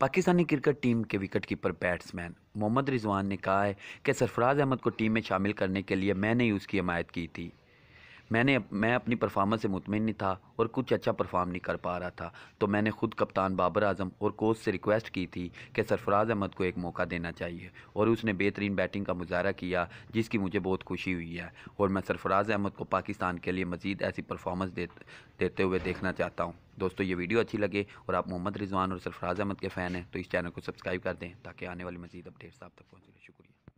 Pakistani cricket team के wicket keeper batsman Mohammad Rizwan ने कहा है कि सरफराज अहमद को टीम में शामिल करने के लिए मैंने ही उसकी हमायत की थी मैंने मैं अपनी परफॉर्मेंस से मुतमिन नहीं था और कुछ अच्छा परफॉर्म नहीं कर पा रहा था तो मैंने खुद कप्तान बाबर आजम और कोच से रिक्वेस्ट की थी कि सरफराज अहमद को एक मौका देना चाहिए और उसने बेहतरीन बैटिंग का मुजाहरा किया जिसकी मुझे बहुत खुशी हुई है और मैं सरफराज अहमद को पाकिस्तान के लिए मज़ीद ऐसी परफॉर्मेंस दे, देते हुए देखना चाहता हूँ दोस्तों ये वीडियो अच्छी लगे और आप मोहम्मद रिजवान और सरफराज अहमद के फ़ैन हैं तो इस चैनल को सब्सक्राइब कर दें ताकि आने वाली मज़ीद अपडेट्स आप तक पहुँचे शुक्रिया